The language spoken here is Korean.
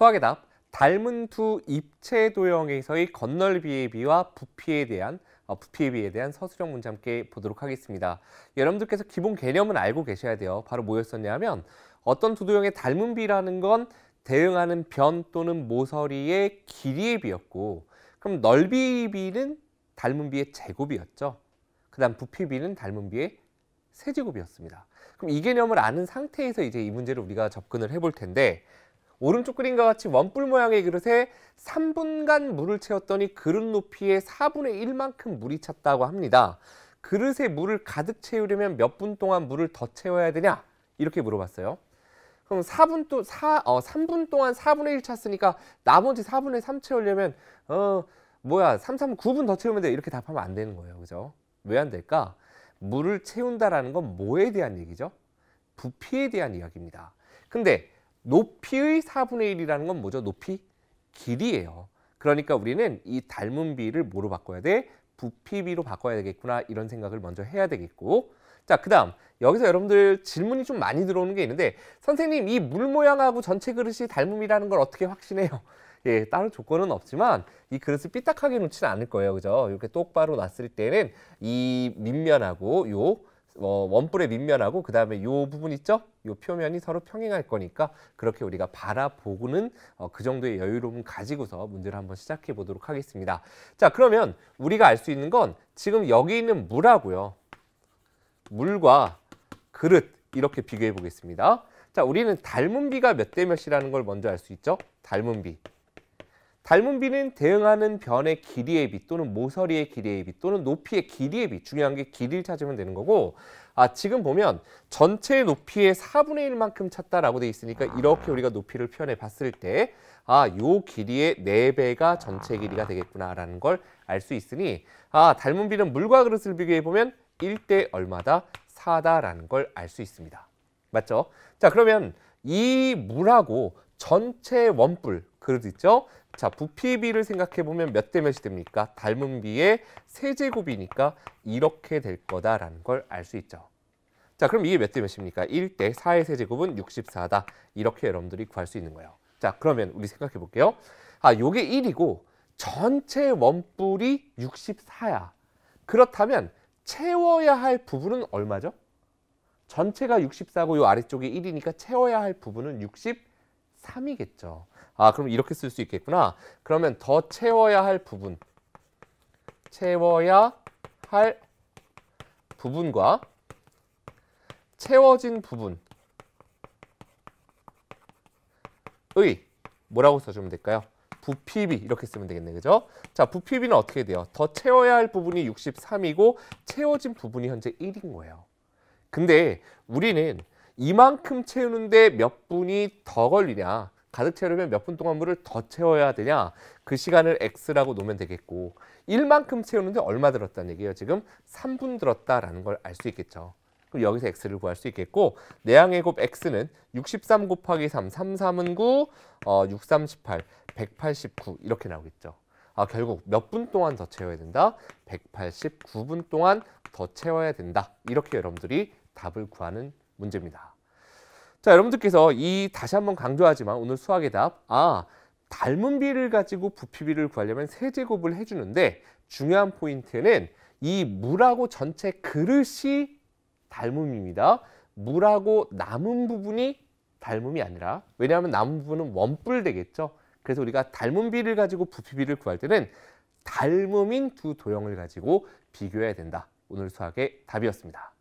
수학의 답, 닮은 두 입체 도형에서의 건널비의 비와 부피에 대한 어, 부피에 비에 대한 서술형 문제 함께 보도록 하겠습니다. 여러분들께서 기본 개념은 알고 계셔야 돼요. 바로 뭐였었냐면 어떤 두 도형의 닮은 비라는 건 대응하는 변 또는 모서리의 길이의 비였고 그럼 넓이 비는 닮은 비의 제곱이었죠. 그 다음 부피 비는 닮은 비의 세제곱이었습니다. 그럼 이 개념을 아는 상태에서 이제 이 문제를 우리가 접근을 해 볼 텐데 오른쪽 그림과 같이 원뿔 모양의 그릇에 3분간 물을 채웠더니 그릇 높이의 4분의 1만큼 물이 찼다고 합니다. 그릇에 물을 가득 채우려면 몇 분 동안 물을 더 채워야 되냐? 이렇게 물어봤어요. 그럼 4분 또 4, 어, 3분 동안 4분의 1 찼으니까 나머지 4분의 3 채우려면 어 뭐야 3, 3, 9분 더 채우면 돼 이렇게 답하면 안 되는 거예요. 그죠? 왜 안 될까? 물을 채운다라는 건 뭐에 대한 얘기죠? 부피에 대한 이야기입니다. 근데 높이의 4분의 1이라는 건 뭐죠? 높이? 길이에요. 그러니까 우리는 이 닮은 비를 뭐로 바꿔야 돼? 부피비로 바꿔야 되겠구나 이런 생각을 먼저 해야 되겠고 자, 그 다음 여기서 여러분들 질문이 좀 많이 들어오는 게 있는데 선생님 이 물 모양하고 전체 그릇이 닮음이라는 걸 어떻게 확신해요? 예, 따로 조건은 없지만 이 그릇을 삐딱하게 놓지는 않을 거예요. 그죠? 이렇게 똑바로 놨을 때는 이 밑면하고 요 어, 원뿔의 밑면하고 그 다음에 요 부분 있죠? 요 표면이 서로 평행할 거니까 그렇게 우리가 바라보고는 어, 그 정도의 여유로움 을 가지고서 문제를 한번 시작해 보도록 하겠습니다. 자 그러면 우리가 알 수 있는 건 지금 여기 있는 물하고요. 물과 그릇 이렇게 비교해 보겠습니다. 자 우리는 닮은 비가 몇 대 몇이라는 걸 먼저 알 수 있죠? 닮은 비. 닮은비는 대응하는 변의 길이의 비 또는 모서리의 길이의 비 또는 높이의 길이의 비 중요한 게 길이를 찾으면 되는 거고 아 지금 보면 전체 높이의 4분의 1만큼 찾다라고 돼 있으니까 아. 이렇게 우리가 높이를 표현해 봤을 때아요 길이의 4배가 전체 아. 길이가 되겠구나라는 걸 알 수 있으니 아 닮은비는 물과 그릇을 비교해 보면 1대 얼마다 4다라는 걸 알 수 있습니다. 맞죠? 자 그러면 이 물하고 전체 원뿔 그릇 있죠? 자, 부피비를 생각해 보면 몇 대 몇이 됩니까? 닮은 비의 세제곱이니까 이렇게 될 거다라는 걸 알 수 있죠. 자, 그럼 이게 몇 대 몇입니까? 1 대 4의 세제곱은 64다. 이렇게 여러분들이 구할 수 있는 거예요. 자, 그러면 우리 생각해 볼게요. 아, 요게 1이고 전체 원뿔이 64야. 그렇다면 채워야 할 부분은 얼마죠? 전체가 64고 요 아래쪽이 1이니까 채워야 할 부분은 64. 3이겠죠. 아, 그럼 이렇게 쓸 수 있겠구나. 그러면 더 채워야 할 부분, 채워야 할 부분과 채워진 부분의 뭐라고 써주면 될까요? 부피비 이렇게 쓰면 되겠네 그죠? 자 부피비는 어떻게 돼요? 더 채워야 할 부분이 63이고 채워진 부분이 현재 1인 거예요 근데 우리는 이만큼 채우는데 몇 분이 더 걸리냐 가득 채우려면 몇 분 동안 물을 더 채워야 되냐 그 시간을 X라고 놓으면 되겠고 1만큼 채우는데 얼마 들었다는 얘기예요 지금 3분 들었다라는 걸 알 수 있겠죠 그럼 여기서 X를 구할 수 있겠고 내항의 곱 X는 63 곱하기 3, 3, 3은 9, 어, 6, 3, 18, 189 이렇게 나오겠죠 아, 결국 몇 분 동안 더 채워야 된다? 189분 동안 더 채워야 된다 이렇게 여러분들이 답을 구하는 문제입니다 자, 여러분들께서 이 다시 한번 강조하지만 오늘 수학의 답, 아, 닮은 비를 가지고 부피비를 구하려면 세제곱을 해주는데 중요한 포인트는 이 물하고 전체 그릇이 닮음입니다. 물하고 남은 부분이 닮음이 아니라 왜냐하면 남은 부분은 원뿔 되겠죠. 그래서 우리가 닮은 비를 가지고 부피비를 구할 때는 닮음인 두 도형을 가지고 비교해야 된다. 오늘 수학의 답이었습니다.